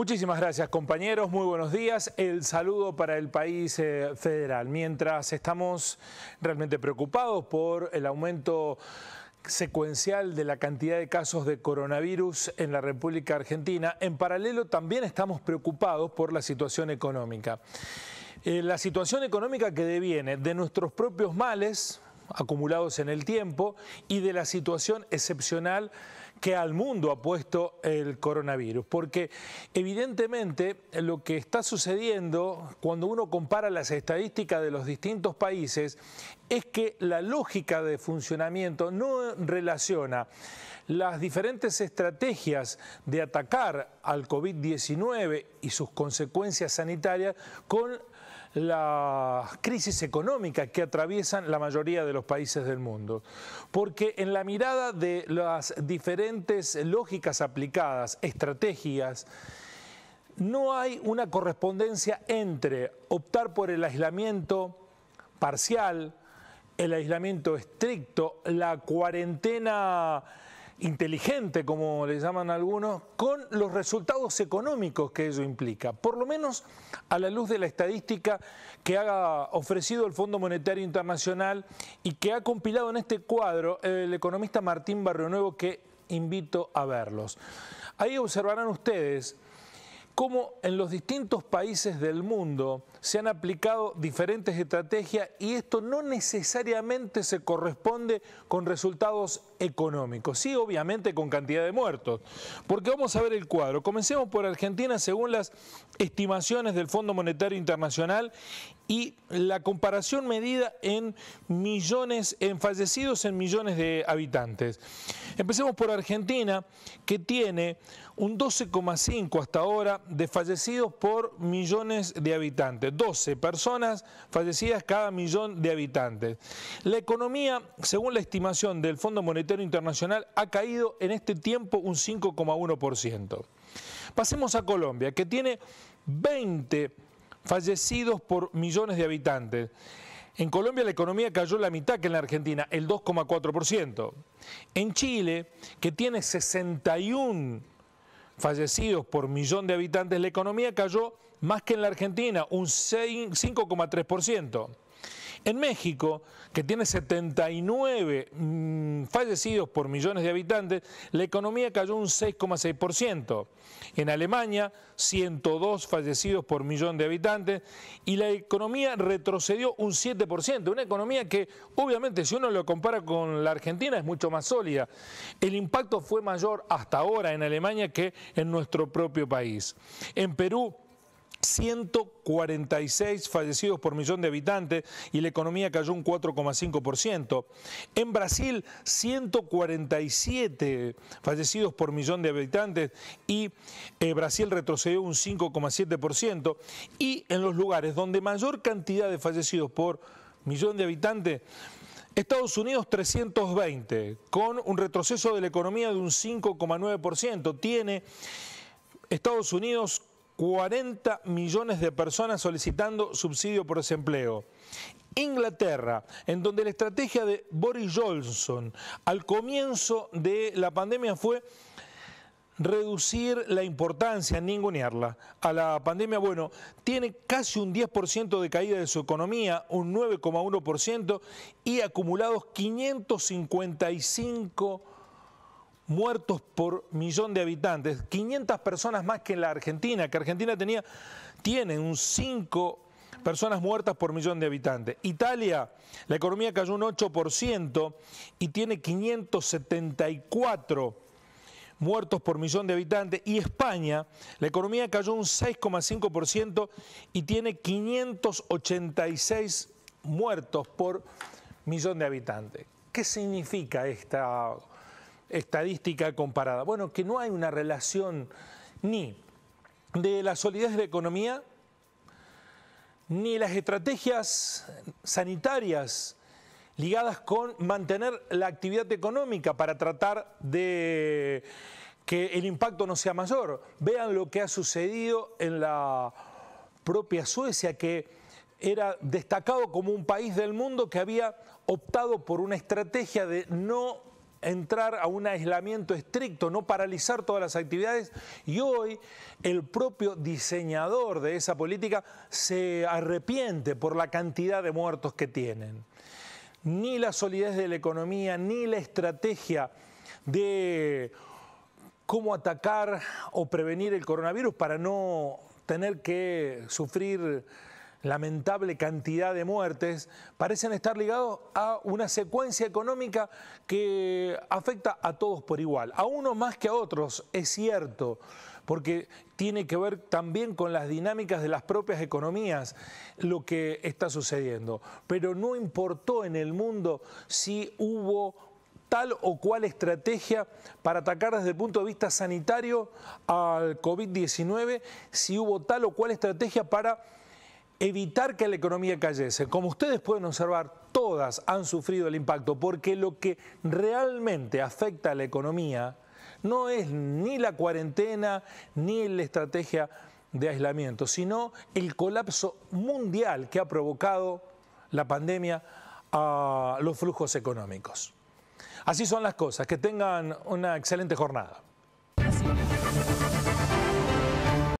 Muchísimas gracias compañeros, muy buenos días. El saludo para el país eh, federal. Mientras estamos realmente preocupados por el aumento secuencial de la cantidad de casos de coronavirus en la República Argentina, en paralelo también estamos preocupados por la situación económica. Eh, la situación económica que deviene de nuestros propios males acumulados en el tiempo y de la situación excepcional que al mundo ha puesto el coronavirus. Porque evidentemente lo que está sucediendo cuando uno compara las estadísticas de los distintos países es que la lógica de funcionamiento no relaciona las diferentes estrategias de atacar al COVID-19 y sus consecuencias sanitarias con la crisis económica que atraviesan la mayoría de los países del mundo. Porque en la mirada de las diferentes lógicas aplicadas, estrategias, no hay una correspondencia entre optar por el aislamiento parcial, el aislamiento estricto, la cuarentena inteligente, como le llaman algunos, con los resultados económicos que ello implica, por lo menos a la luz de la estadística que ha ofrecido el Fondo Monetario Internacional y que ha compilado en este cuadro el economista Martín Barrio Nuevo que invito a verlos. Ahí observarán ustedes cómo en los distintos países del mundo se han aplicado diferentes estrategias y esto no necesariamente se corresponde con resultados económicos, sí obviamente con cantidad de muertos, porque vamos a ver el cuadro. Comencemos por Argentina según las estimaciones del Fondo Monetario Internacional y la comparación medida en millones en fallecidos en millones de habitantes. Empecemos por Argentina que tiene un 12,5 hasta ahora de fallecidos por millones de habitantes. 12 personas fallecidas cada millón de habitantes. La economía, según la estimación del Fondo Monetario Internacional, ha caído en este tiempo un 5,1%. Pasemos a Colombia, que tiene 20 fallecidos por millones de habitantes. En Colombia la economía cayó la mitad que en la Argentina, el 2,4%. En Chile, que tiene 61 fallecidos por millón de habitantes, la economía cayó más que en la Argentina, un 5,3%. En México, que tiene 79 mm, fallecidos por millones de habitantes, la economía cayó un 6,6%. En Alemania, 102 fallecidos por millón de habitantes y la economía retrocedió un 7%. Una economía que, obviamente, si uno lo compara con la Argentina, es mucho más sólida. El impacto fue mayor hasta ahora en Alemania que en nuestro propio país. En Perú, 146 fallecidos por millón de habitantes y la economía cayó un 4,5%. En Brasil, 147 fallecidos por millón de habitantes y eh, Brasil retrocedió un 5,7%. Y en los lugares donde mayor cantidad de fallecidos por millón de habitantes, Estados Unidos 320, con un retroceso de la economía de un 5,9%. Tiene Estados Unidos 40 millones de personas solicitando subsidio por desempleo. Inglaterra, en donde la estrategia de Boris Johnson al comienzo de la pandemia fue reducir la importancia, ningunearla, a la pandemia, bueno, tiene casi un 10% de caída de su economía, un 9,1% y acumulados 555 muertos por millón de habitantes, 500 personas más que en la Argentina, que Argentina tenía, tiene un 5 personas muertas por millón de habitantes. Italia, la economía cayó un 8% y tiene 574 muertos por millón de habitantes. Y España, la economía cayó un 6,5% y tiene 586 muertos por millón de habitantes. ¿Qué significa esta estadística comparada. Bueno, que no hay una relación ni de la solidez de la economía, ni las estrategias sanitarias ligadas con mantener la actividad económica para tratar de que el impacto no sea mayor. Vean lo que ha sucedido en la propia Suecia, que era destacado como un país del mundo que había optado por una estrategia de no entrar a un aislamiento estricto, no paralizar todas las actividades y hoy el propio diseñador de esa política se arrepiente por la cantidad de muertos que tienen. Ni la solidez de la economía, ni la estrategia de cómo atacar o prevenir el coronavirus para no tener que sufrir lamentable cantidad de muertes, parecen estar ligados a una secuencia económica que afecta a todos por igual, a unos más que a otros, es cierto, porque tiene que ver también con las dinámicas de las propias economías lo que está sucediendo. Pero no importó en el mundo si hubo tal o cual estrategia para atacar desde el punto de vista sanitario al COVID-19, si hubo tal o cual estrategia para evitar que la economía cayese. Como ustedes pueden observar, todas han sufrido el impacto porque lo que realmente afecta a la economía no es ni la cuarentena ni la estrategia de aislamiento, sino el colapso mundial que ha provocado la pandemia a los flujos económicos. Así son las cosas. Que tengan una excelente jornada.